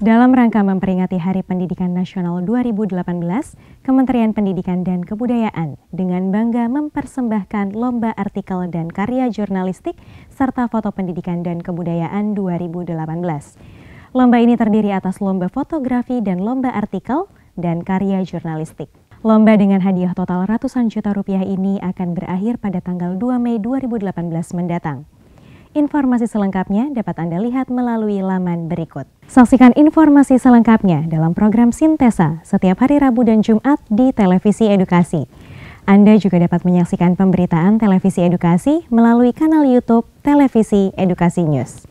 Dalam rangka memperingati Hari Pendidikan Nasional 2018, Kementerian Pendidikan dan Kebudayaan dengan bangga mempersembahkan lomba artikel dan karya jurnalistik serta foto pendidikan dan kebudayaan 2018. Lomba ini terdiri atas lomba fotografi dan lomba artikel dan karya jurnalistik. Lomba dengan hadiah total ratusan juta rupiah ini akan berakhir pada tanggal 2 Mei 2018 mendatang. Informasi selengkapnya dapat Anda lihat melalui laman berikut. Saksikan informasi selengkapnya dalam program Sintesa setiap hari Rabu dan Jumat di Televisi Edukasi. Anda juga dapat menyaksikan pemberitaan Televisi Edukasi melalui kanal YouTube Televisi Edukasi News.